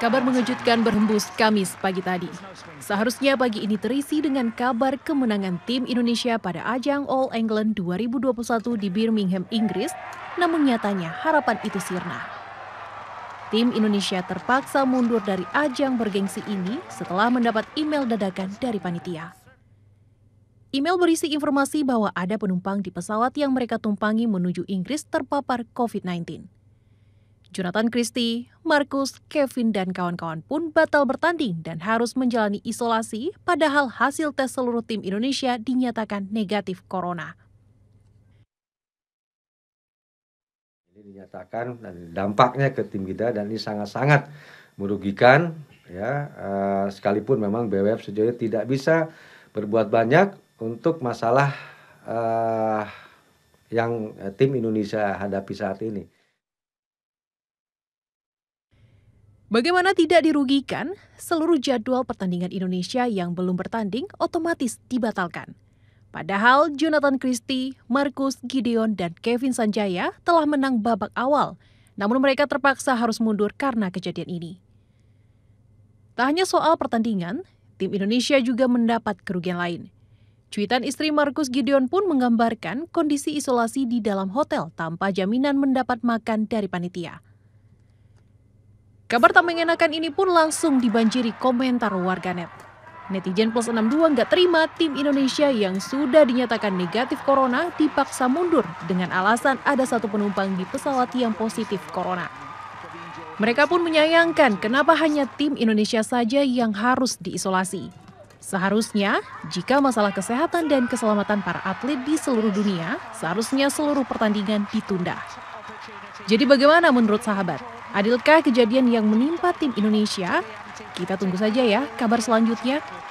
Kabar mengejutkan berhembus Kamis pagi tadi. Seharusnya pagi ini terisi dengan kabar kemenangan tim Indonesia pada ajang All England 2021 di Birmingham, Inggris, namun nyatanya harapan itu sirna. Tim Indonesia terpaksa mundur dari ajang bergengsi ini setelah mendapat email dadakan dari panitia. Email berisi informasi bahwa ada penumpang di pesawat yang mereka tumpangi menuju Inggris terpapar COVID-19. Jonathan Christie, Marcus, Kevin, dan kawan-kawan pun batal bertanding dan harus menjalani isolasi padahal hasil tes seluruh tim Indonesia dinyatakan negatif corona. Ini dinyatakan dampaknya ke tim kita dan ini sangat-sangat merugikan ya eh, sekalipun memang BWF sejauh tidak bisa berbuat banyak untuk masalah uh, yang eh, tim Indonesia hadapi saat ini. Bagaimana tidak dirugikan, seluruh jadwal pertandingan Indonesia yang belum bertanding otomatis dibatalkan. Padahal Jonathan Christie, Marcus Gideon, dan Kevin Sanjaya telah menang babak awal, namun mereka terpaksa harus mundur karena kejadian ini. Tak hanya soal pertandingan, tim Indonesia juga mendapat kerugian lain – Cuitan istri Markus Gideon pun menggambarkan kondisi isolasi di dalam hotel tanpa jaminan mendapat makan dari panitia. Kabar tak mengenakan ini pun langsung dibanjiri komentar warganet. Netizen plus 62 nggak terima tim Indonesia yang sudah dinyatakan negatif corona dipaksa mundur dengan alasan ada satu penumpang di pesawat yang positif corona. Mereka pun menyayangkan kenapa hanya tim Indonesia saja yang harus diisolasi. Seharusnya, jika masalah kesehatan dan keselamatan para atlet di seluruh dunia, seharusnya seluruh pertandingan ditunda. Jadi bagaimana menurut sahabat? Adilkah kejadian yang menimpa tim Indonesia? Kita tunggu saja ya kabar selanjutnya.